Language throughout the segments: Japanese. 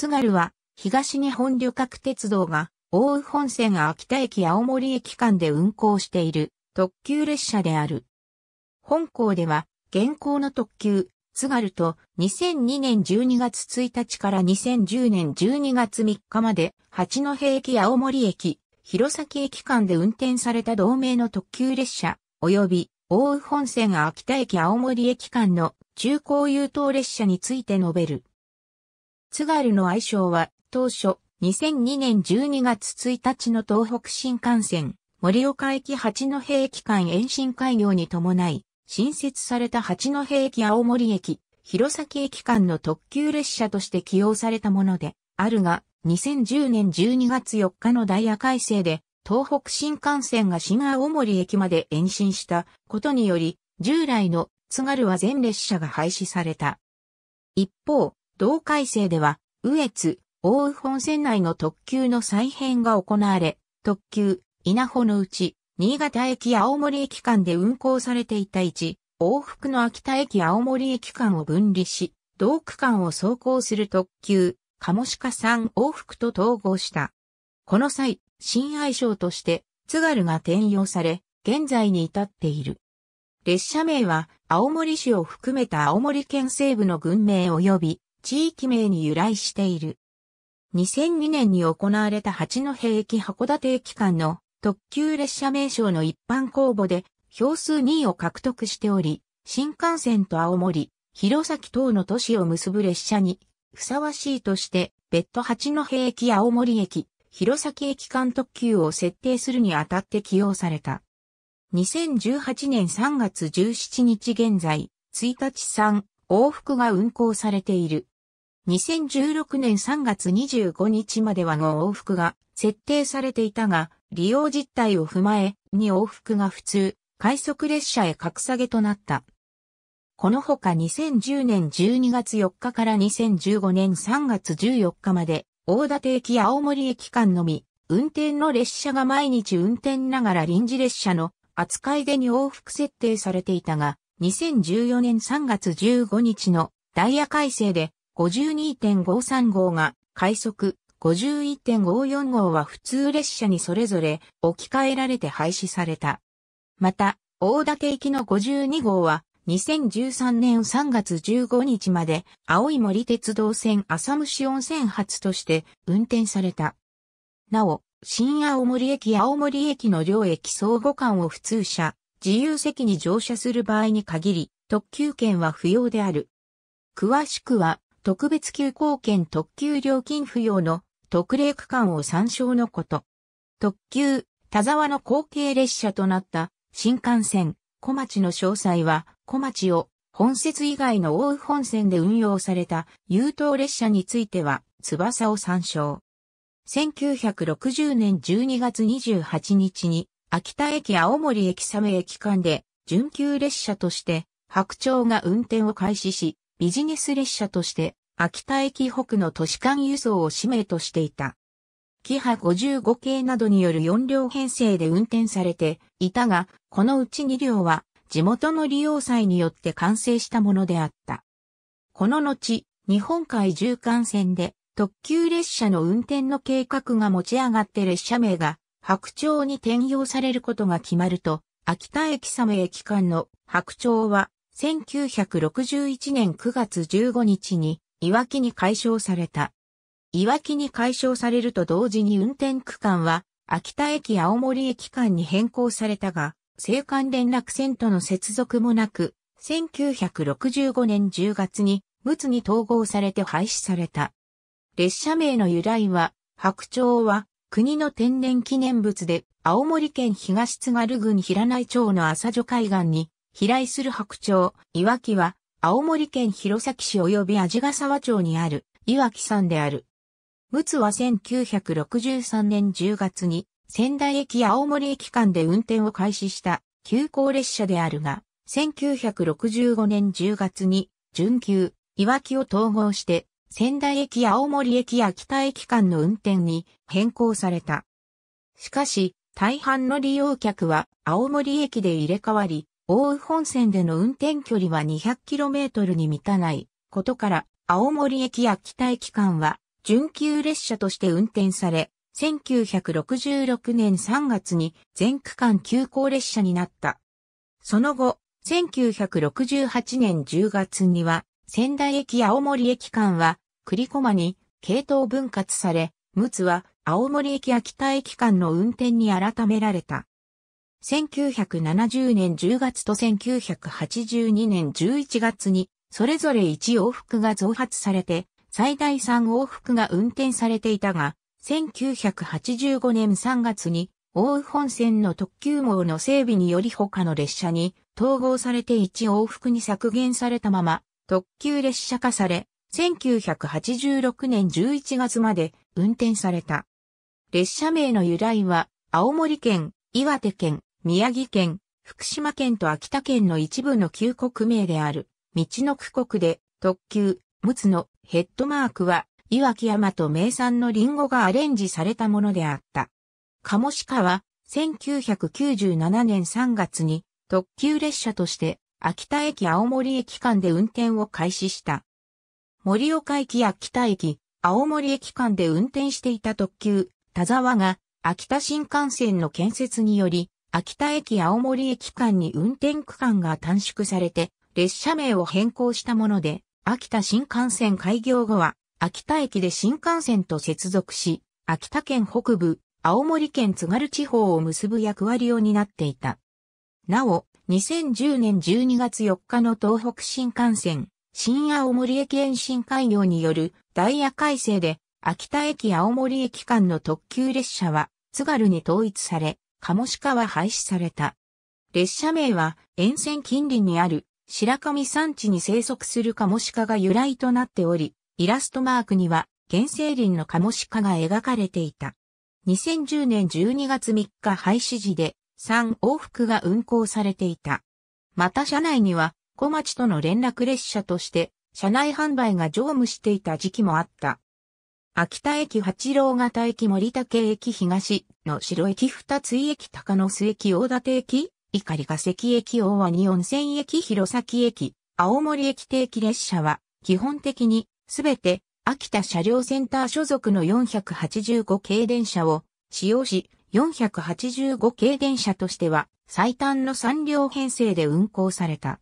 津軽は、東日本旅客鉄道が、大宇本線秋田駅青森駅間で運行している特急列車である。本校では、現行の特急、津軽と2002年12月1日から2010年12月3日まで、八戸駅青森駅、弘前駅間で運転された同名の特急列車、及び、大宇本線秋田駅青森駅間の中高優等列車について述べる。津軽の愛称は、当初、2002年12月1日の東北新幹線、盛岡駅八戸駅間延伸開業に伴い、新設された八戸駅青森駅、弘前駅間の特急列車として起用されたもので、あるが、2010年12月4日のダイヤ改正で、東北新幹線が新青森駅まで延伸したことにより、従来の津軽は全列車が廃止された。一方、同改正では、羽越、大宇本線内の特急の再編が行われ、特急、稲穂のうち、新潟駅青森駅間で運行されていた一、往復の秋田駅青森駅間を分離し、同区間を走行する特急、カモシカ3往復と統合した。この際、新愛称として、津軽が転用され、現在に至っている。列車名は、青森市を含めた青森県西部の群名及び、地域名に由来している。2002年に行われた八戸駅函館駅間の特急列車名称の一般公募で票数2位を獲得しており、新幹線と青森、弘前等の都市を結ぶ列車にふさわしいとして別途八戸駅青森駅、弘前駅間特急を設定するにあたって起用された。2018年3月17日現在、1日3往復が運行されている。2016年3月25日までは5往復が設定されていたが、利用実態を踏まえ、2往復が普通、快速列車へ格下げとなった。このほか2010年12月4日から2015年3月14日まで、大館駅青森駅間のみ、運転の列車が毎日運転ながら臨時列車の扱いで2往復設定されていたが、2014年3月15日のダイヤ改正で52.53号が快速、51.54号は普通列車にそれぞれ置き換えられて廃止された。また、大館行きの52号は2013年3月15日まで青い森鉄道線浅虫温泉発として運転された。なお、新青森駅青森駅の両駅相互間を普通車、自由席に乗車する場合に限り、特急券は不要である。詳しくは、特別急行券特急料金不要の特例区間を参照のこと。特急、田沢の後継列車となった新幹線、小町の詳細は、小町を本節以外の大本線で運用された優等列車については、翼を参照。1960年12月28日に、秋田駅青森駅サメ駅間で、準急列車として、白鳥が運転を開始し、ビジネス列車として、秋田駅北の都市間輸送を使命としていた。キハ55系などによる4両編成で運転されていたが、このうち2両は地元の利用祭によって完成したものであった。この後、日本海縦貫線で特急列車の運転の計画が持ち上がって列車名が白鳥に転用されることが決まると、秋田駅サメ駅間の白鳥は1961年9月15日に、いわきに解消された。いわきに解消されると同時に運転区間は、秋田駅青森駅間に変更されたが、青函連絡線との接続もなく、1965年10月に、陸奥に統合されて廃止された。列車名の由来は、白鳥は国の天然記念物で、青森県東津軽郡平内町の浅女海岸に飛来する白鳥、岩木は、青森県弘前市及び味ヶ沢町にある、岩木山である。陸奥は1963年10月に、仙台駅青森駅間で運転を開始した、急行列車であるが、1965年10月に、準急、岩木を統合して、仙台駅青森駅や北駅間の運転に変更された。しかし、大半の利用客は青森駅で入れ替わり、奥羽本線での運転距離は 200km に満たないことから、青森駅や北駅間は、準急列車として運転され、1966年3月に全区間急行列車になった。その後、1968年10月には、仙台駅青森駅間は、栗駒に系統分割され、陸奥は青森駅や北駅間の運転に改められた。1970年10月と1982年11月に、それぞれ1往復が増発されて、最大3往復が運転されていたが、1985年3月に、大宇本線の特急網の整備により他の列車に統合されて1往復に削減されたまま、特急列車化され、1986年11月まで運転された。列車名の由来は、青森県、岩手県、宮城県、福島県と秋田県の一部の旧国名である、道の区国で、特急、陸奥のヘッドマークは、岩木山と名産のリンゴがアレンジされたものであった。鴨鹿は、1997年3月に、特急列車として、秋田駅青森駅間で運転を開始した。盛岡駅秋田駅、青森駅間で運転していた特急、田沢が、秋田新幹線の建設により、秋田駅青森駅間に運転区間が短縮されて、列車名を変更したもので、秋田新幹線開業後は、秋田駅で新幹線と接続し、秋田県北部、青森県津軽地方を結ぶ役割を担っていた。なお、2010年12月4日の東北新幹線、新青森駅延伸開業によるダイヤ改正で、秋田駅青森駅間の特急列車は津軽に統一され、カモシカは廃止された。列車名は沿線近隣にある白神山地に生息するカモシカが由来となっており、イラストマークには原生林のカモシカが描かれていた。2010年12月3日廃止時で3往復が運行されていた。また車内には小町との連絡列車として車内販売が乗務していた時期もあった。秋田駅八郎型駅森竹駅東の城駅二つ駅高野須駅大館駅碇ヶ関駅大和二温泉駅弘前駅青森駅定期列車は基本的にすべて秋田車両センター所属の485系電車を使用し485系電車としては最短の3両編成で運行された。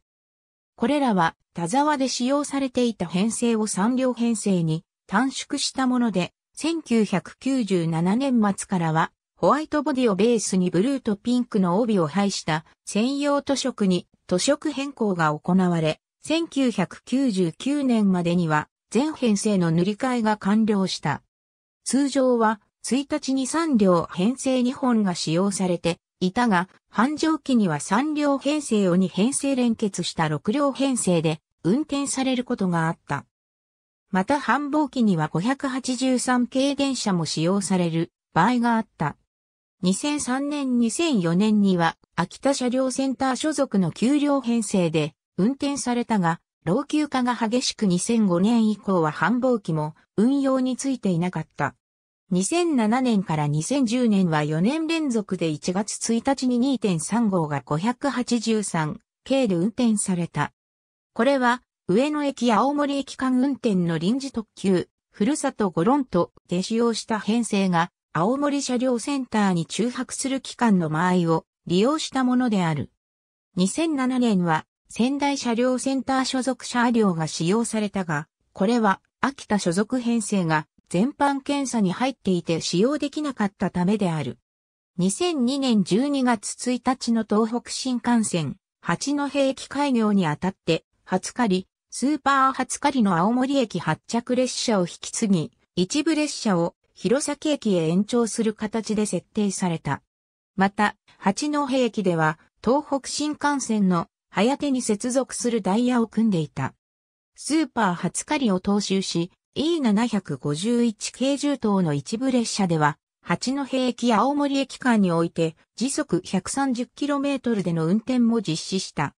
これらは田沢で使用されていた編成を3両編成に短縮したもので、1997年末からは、ホワイトボディをベースにブルーとピンクの帯を配した専用塗色に塗色変更が行われ、1999年までには全編成の塗り替えが完了した。通常は1日に3両編成2本が使用されていたが、繁盛期には3両編成を2編成連結した6両編成で運転されることがあった。また繁忙期には583軽電車も使用される場合があった。2003年2004年には秋田車両センター所属の給料編成で運転されたが、老朽化が激しく2005年以降は繁忙期も運用についていなかった。2007年から2010年は4年連続で1月1日に2.3号が583系で運転された。これは上野駅青森駅間運転の臨時特急、ふるさとゴロンとで使用した編成が、青森車両センターに中泊する期間の間合いを利用したものである。2007年は仙台車両センター所属車両が使用されたが、これは秋田所属編成が全般検査に入っていて使用できなかったためである。2002年12月1日の東北新幹線、八戸駅開業にあたって、20日里、スーパー初狩りの青森駅発着列車を引き継ぎ、一部列車を弘前駅へ延長する形で設定された。また、八戸駅では東北新幹線の早手に接続するダイヤを組んでいた。スーパー初狩りを踏襲し、E751 系重等の一部列車では、八戸駅青森駅間において時速 130km での運転も実施した。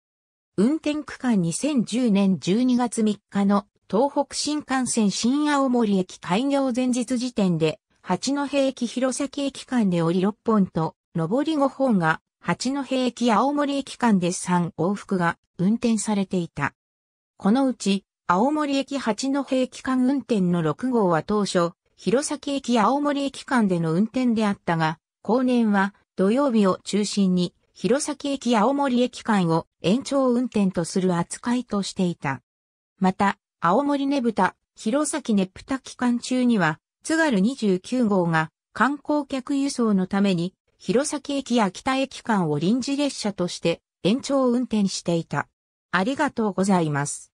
運転区間2010年12月3日の東北新幹線新青森駅開業前日時点で、八戸駅弘前駅間で降り6本と、上り5本が、八戸駅青森駅間で3往復が運転されていた。このうち、青森駅八戸駅間運転の6号は当初、弘前駅青森駅間での運転であったが、後年は土曜日を中心に弘前駅青森駅間を延長運転とする扱いとしていた。また、青森ねぶた、弘前ねぷた期間中には、津軽29号が観光客輸送のために、弘前駅や北駅間を臨時列車として延長運転していた。ありがとうございます。